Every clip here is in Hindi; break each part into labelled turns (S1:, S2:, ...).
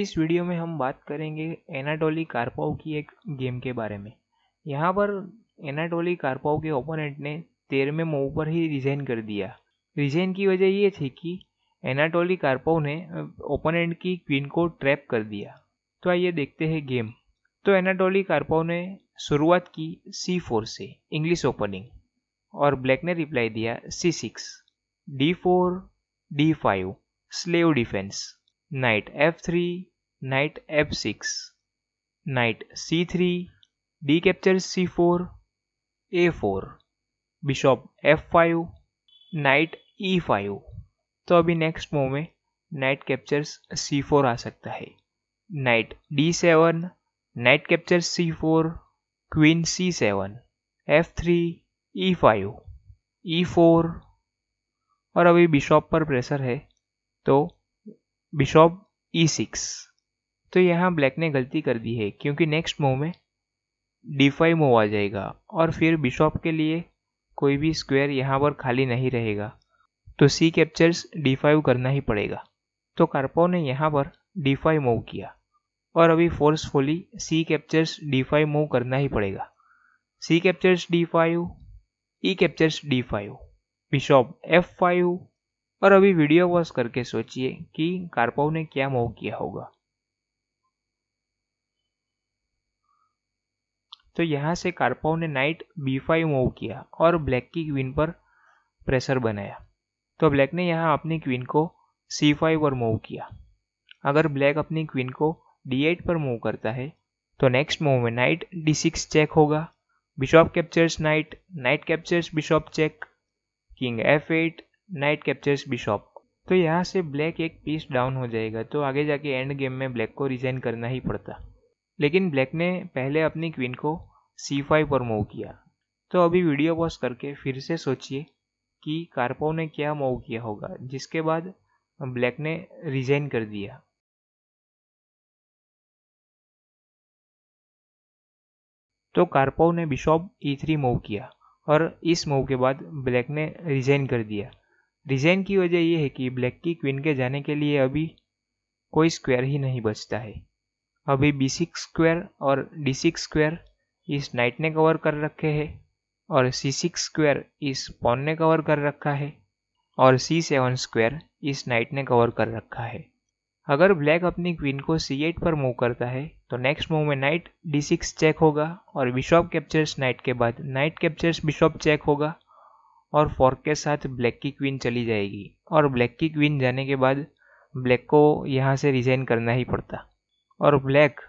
S1: इस वीडियो में हम बात करेंगे एनाटोली कारपाव की एक गेम के बारे में यहाँ पर एनाटोली कारपाव के ओपोनेंट ने तेरहवें मोव पर ही रिजाइन कर दिया रिजाइन की वजह ये थी कि एनाटोली कारपाव ने ओपोनेंट की क्वीन को ट्रैप कर दिया तो आइए देखते हैं गेम तो एनाटोली कारपाव ने शुरुआत की सी फोर से इंग्लिश ओपनिंग और ब्लैक ने रिप्लाई दिया C six D four D five Slav defence knight knight F F three six knight C three D knight C four A four bishop F five knight E five तो अभी नेक्स्ट मूव में नाइट कैप्चर्स सी फोर आ सकता है knight D seven knight captures C four queen C seven F three E five ई फोर और अभी बिशॉप पर प्रेशर है तो बिशॉप ई e सिक्स तो यहाँ ब्लैक ने गलती कर दी है क्योंकि नेक्स्ट मूव में डी फाइव मूव आ जाएगा और फिर बिशॉप के लिए कोई भी स्क्वायर यहाँ पर खाली नहीं रहेगा तो सी कैप्चर्स डी फाइव करना ही पड़ेगा तो कार्पो ने यहाँ पर डी फाइव मूव किया और अभी forcefully C captures D five move करना ही पड़ेगा C captures D five E captures D five bishop F five और अभी वीडियो वॉच करके सोचिए कि कार्पोव ने क्या मूव किया होगा तो यहां से कार्पोव ने नाइट बी फाइव मूव किया और ब्लैक की क्वीन पर प्रेशर बनाया तो ब्लैक ने यहां अपनी क्वीन को सी फाइव पर मूव किया अगर ब्लैक अपनी क्वीन को डी एट पर मूव करता है तो नेक्स्ट मूव में नाइट डी सिक्स चेक होगा bishop captures knight knight captures bishop check king F eight knight captures bishop तो यहाँ से ब्लैक एक पीस डाउन हो जाएगा तो आगे जाके एंड गेम में ब्लैक को रिजाइन करना ही पड़ता लेकिन ब्लैक ने पहले अपनी क्वीन को सी फाइव पर मूव किया तो अभी वीडियो पॉज करके फिर से सोचिए कि कारपो ने क्या मूव किया होगा जिसके बाद ब्लैक ने रिजाइन कर दिया तो कारपो ने बिशॉप ई थ्री मूव किया और इस मूव के बाद ब्लैक ने रिजाइन कर दिया डिजाइन की वजह यह है कि ब्लैक की क्वीन के जाने के लिए अभी कोई स्क्वायर ही नहीं बचता है अभी बी सिक्स स्क्वायर और डी सिक्स स्क्वायर इस नाइट ने कवर कर रखे हैं और सी सिक्स स्क्वायर इस पॉन ने कवर कर रखा है और सी सेवन स्क्वायर इस नाइट ने कवर कर रखा है अगर ब्लैक अपनी क्वीन को सी एट पर मूव करता है तो नेक्स्ट मूव में नाइट डी सिक्स चेक होगा और बिशॉप कैप्चर्स नाइट के बाद नाइट कैप्चर्स बिशॉप चेक होगा और फॉर्क के साथ ब्लैक की क्वीन चली जाएगी और ब्लैक की क्वीन जाने के बाद ब्लैक को यहाँ से रिज़ाइन करना ही पड़ता और ब्लैक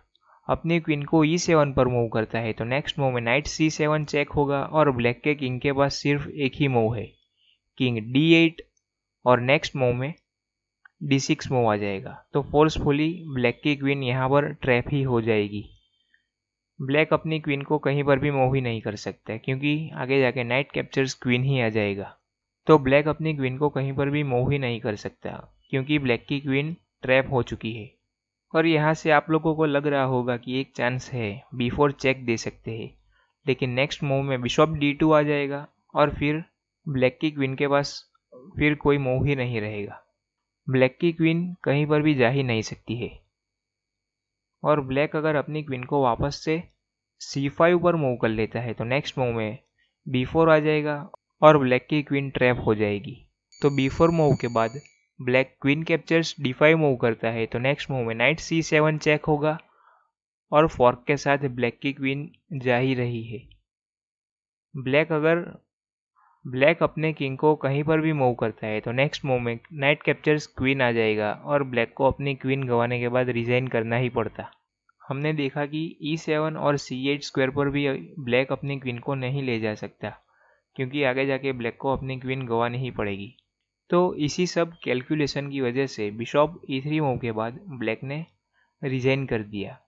S1: अपनी क्वीन को ई e सेवन पर मूव करता है तो नेक्स्ट मूव में नाइट सी सेवन चेक होगा और ब्लैक के किंग के पास सिर्फ एक ही मूव है किंग डी एट और नेक्स्ट मूव में डी सिक्स मूव आ जाएगा तो फोर्सफुली ब्लैक की क्वीन यहाँ पर ट्रैप ही हो जाएगी ब्लैक अपनी क्वीन को कहीं पर भी मूव तो ही नहीं कर सकता क्योंकि आगे जाके नाइट कैप्चर्स क्वीन ही आ जाएगा तो ब्लैक अपनी क्वीन को कहीं पर भी मूव ही नहीं कर सकता क्योंकि ब्लैक की क्वीन ट्रैप हो चुकी है और यहाँ से आप लोगों को लग रहा होगा कि एक चांस है बिफोर चेक दे सकते हैं लेकिन नेक्स्ट मूव में बिशॉप डी टू आ जाएगा और फिर ब्लैक की क्वीन के पास फिर कोई मूव ही नहीं रहेगा ब्लैक की क्वीन कहीं पर भी जा ही नहीं सकती है और ब्लैक अगर अपनी क्वीन को वापस से सी फाइव पर मूव कर लेता है तो नेक्स्ट मूव में बी फोर आ जाएगा और ब्लैक की क्वीन ट्रैप हो जाएगी तो बी फोर मूव के बाद black queen captures D five move करता है तो नेक्स्ट मूव में नाइट सी सेवन चेक होगा और फॉर्क के साथ ब्लैक की क्वीन जा ही रही है ब्लैक अगर ब्लैक अपने किंग को कहीं पर भी मूव करता है तो नेक्स्ट मूव में नाइट कैप्चर्स क्वीन आ जाएगा और ब्लैक को अपनी क्वीन गंवाने के बाद रिजाइन करना ही पड़ता हमने देखा कि ई e सेवन और सी एट स्क्वायर पर भी ब्लैक अपनी क्वीन को नहीं ले जा सकता क्योंकि आगे जाके ब्लैक को अपनी क्वीन गंवानी ही पड़ेगी तो इसी सब कैलकुलेशन की वजह से बिशॉप ई थ्री मूव के बाद ब्लैक ने रिजाइन कर दिया